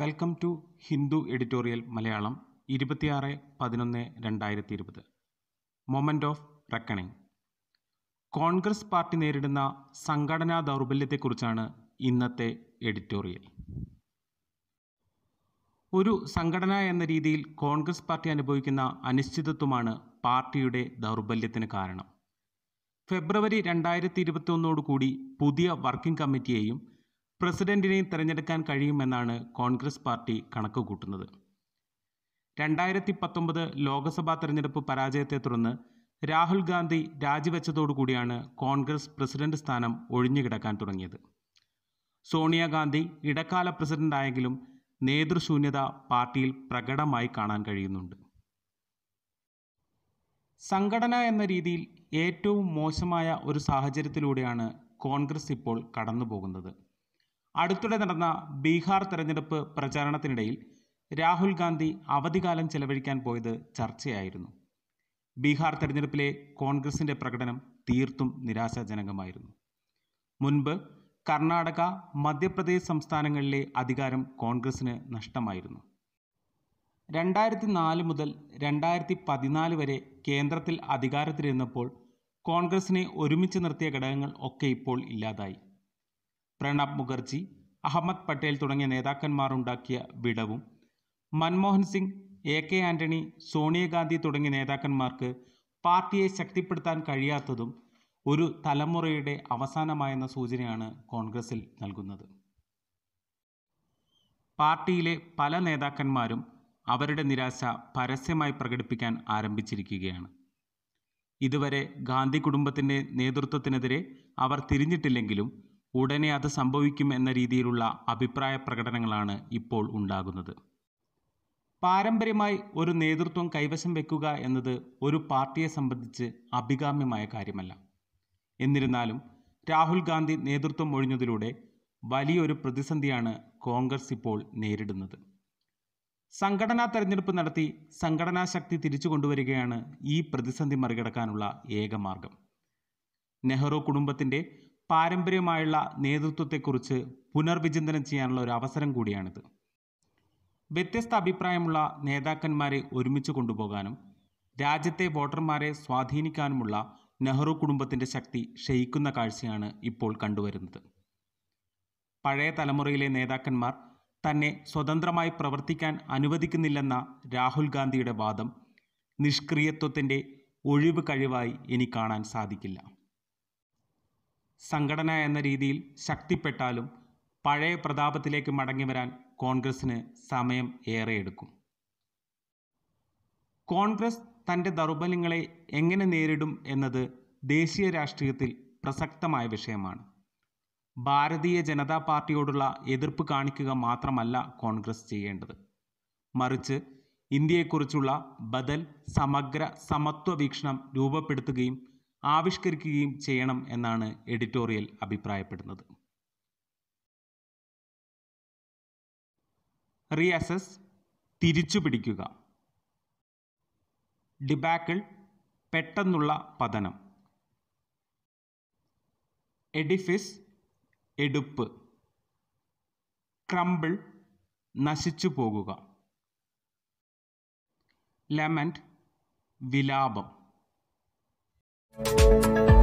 Welcome to Hindu editorial Malayalam ഇരുപത്തിയാറ് പതിനൊന്ന് രണ്ടായിരത്തി ഇരുപത് moment of reckoning Congress party നേരിടുന്ന സംഘടനാ ദൗർബല്യത്തെക്കുറിച്ചാണ് ഇന്നത്തെ എഡിറ്റോറിയൽ ഒരു സംഘടന എന്ന രീതിയിൽ കോൺഗ്രസ് പാർട്ടി അനുഭവിക്കുന്ന അനിശ്ചിതത്വമാണ് പാർട്ടിയുടെ ദൗർബല്യത്തിന് കാരണം ഫെബ്രുവരി രണ്ടായിരത്തി കൂടി പുതിയ വർക്കിംഗ് കമ്മിറ്റിയെയും പ്രസിഡന്റിനെയും തിരഞ്ഞെടുക്കാൻ കഴിയുമെന്നാണ് കോൺഗ്രസ് പാർട്ടി കണക്കുകൂട്ടുന്നത് രണ്ടായിരത്തി പത്തൊമ്പത് ലോക്സഭാ തെരഞ്ഞെടുപ്പ് പരാജയത്തെ തുടർന്ന് രാഹുൽ ഗാന്ധി രാജിവെച്ചതോടുകൂടിയാണ് കോൺഗ്രസ് പ്രസിഡന്റ് സ്ഥാനം ഒഴിഞ്ഞുകിടക്കാൻ തുടങ്ങിയത് സോണിയാഗാന്ധി ഇടക്കാല പ്രസിഡന്റായെങ്കിലും നേതൃശൂന്യത പാർട്ടിയിൽ പ്രകടമായി കാണാൻ കഴിയുന്നുണ്ട് സംഘടന എന്ന രീതിയിൽ ഏറ്റവും മോശമായ ഒരു സാഹചര്യത്തിലൂടെയാണ് കോൺഗ്രസ് ഇപ്പോൾ കടന്നു പോകുന്നത് അടുത്തിടെ നടന്ന ബീഹാർ തെരഞ്ഞെടുപ്പ് പ്രചാരണത്തിനിടയിൽ രാഹുൽ ഗാന്ധി അവധികാലം ചെലവഴിക്കാൻ പോയത് ചർച്ചയായിരുന്നു ബീഹാർ തെരഞ്ഞെടുപ്പിലെ കോൺഗ്രസിൻ്റെ പ്രകടനം തീർത്തും നിരാശാജനകമായിരുന്നു മുൻപ് കർണാടക മധ്യപ്രദേശ് സംസ്ഥാനങ്ങളിലെ അധികാരം കോൺഗ്രസിന് നഷ്ടമായിരുന്നു രണ്ടായിരത്തി നാല് മുതൽ രണ്ടായിരത്തി പതിനാല് വരെ കേന്ദ്രത്തിൽ അധികാരത്തിലിരുന്നപ്പോൾ കോൺഗ്രസിനെ ഒരുമിച്ച് നിർത്തിയ ഘടകങ്ങൾ ഒക്കെ ഇപ്പോൾ ഇല്ലാതായി പ്രണബ് മുഖർജി അഹമ്മദ് പട്ടേൽ തുടങ്ങിയ നേതാക്കന്മാർ ഉണ്ടാക്കിയ വിടവും മൻമോഹൻ സിംഗ് എ കെ ആന്റണി സോണിയാഗാന്ധി തുടങ്ങിയ നേതാക്കന്മാർക്ക് പാർട്ടിയെ ശക്തിപ്പെടുത്താൻ കഴിയാത്തതും ഒരു തലമുറയുടെ അവസാനമായെന്ന സൂചനയാണ് കോൺഗ്രസിൽ നൽകുന്നത് പാർട്ടിയിലെ പല നേതാക്കന്മാരും അവരുടെ നിരാശ പരസ്യമായി പ്രകടിപ്പിക്കാൻ ആരംഭിച്ചിരിക്കുകയാണ് ഇതുവരെ ഗാന്ധി കുടുംബത്തിൻ്റെ നേതൃത്വത്തിനെതിരെ അവർ തിരിഞ്ഞിട്ടില്ലെങ്കിലും ഉടനെ അത് സംഭവിക്കും എന്ന രീതിയിലുള്ള അഭിപ്രായ പ്രകടനങ്ങളാണ് ഇപ്പോൾ ഉണ്ടാകുന്നത് പാരമ്പര്യമായി ഒരു നേതൃത്വം കൈവശം വെക്കുക എന്നത് ഒരു പാർട്ടിയെ സംബന്ധിച്ച് അഭികാമ്യമായ കാര്യമല്ല എന്നിരുന്നാലും രാഹുൽ ഗാന്ധി നേതൃത്വം ഒഴിഞ്ഞതിലൂടെ വലിയൊരു പ്രതിസന്ധിയാണ് കോൺഗ്രസ് ഇപ്പോൾ നേരിടുന്നത് സംഘടനാ തെരഞ്ഞെടുപ്പ് നടത്തി സംഘടനാ ശക്തി തിരിച്ചു കൊണ്ടുവരികയാണ് ഈ പ്രതിസന്ധി മറികടക്കാനുള്ള ഏക മാർഗം നെഹ്റു കുടുംബത്തിൻ്റെ പാരമ്പര്യമായുള്ള നേതൃത്വത്തെക്കുറിച്ച് പുനർവിചിന്തനം ചെയ്യാനുള്ള ഒരു അവസരം കൂടിയാണിത് വ്യത്യസ്ത അഭിപ്രായമുള്ള നേതാക്കന്മാരെ ഒരുമിച്ച് കൊണ്ടുപോകാനും രാജ്യത്തെ വോട്ടർമാരെ സ്വാധീനിക്കാനുമുള്ള നെഹ്റു കുടുംബത്തിൻ്റെ ശക്തി ക്ഷയിക്കുന്ന കാഴ്ചയാണ് ഇപ്പോൾ കണ്ടുവരുന്നത് പഴയ തലമുറയിലെ നേതാക്കന്മാർ തന്നെ സ്വതന്ത്രമായി പ്രവർത്തിക്കാൻ അനുവദിക്കുന്നില്ലെന്ന രാഹുൽ ഗാന്ധിയുടെ വാദം നിഷ്ക്രിയത്വത്തിൻ്റെ ഒഴിവ് കഴിവായി ഇനി കാണാൻ സാധിക്കില്ല സംഘടന എന്ന രീതിയിൽ ശക്തിപ്പെട്ടാലും പഴയ പ്രതാപത്തിലേക്ക് മടങ്ങിവരാൻ കോൺഗ്രസ്സിന് സമയം ഏറെയെടുക്കും കോൺഗ്രസ് തൻ്റെ ദൗർബല്യങ്ങളെ എങ്ങനെ നേരിടും എന്നത് ദേശീയ രാഷ്ട്രീയത്തിൽ പ്രസക്തമായ വിഷയമാണ് ഭാരതീയ ജനതാ പാർട്ടിയോടുള്ള എതിർപ്പ് കാണിക്കുക മാത്രമല്ല കോൺഗ്രസ് ചെയ്യേണ്ടത് മറിച്ച് ഇന്ത്യയെക്കുറിച്ചുള്ള ബദൽ സമഗ്ര സമത്വ വീക്ഷണം രൂപപ്പെടുത്തുകയും ആവിഷ്കരിക്കുകയും ചെയ്യണം എന്നാണ് എഡിറ്റോറിയൽ അഭിപ്രായപ്പെടുന്നത് റീഅസസ് തിരിച്ചു പിടിക്കുക ഡിബാക്കിൾ പെട്ടെന്നുള്ള പതനം എഡിഫിസ് എടുപ്പ് ക്രംബിൾ നശിച്ചു പോകുക ലെമൻറ്റ് വിലാപം you.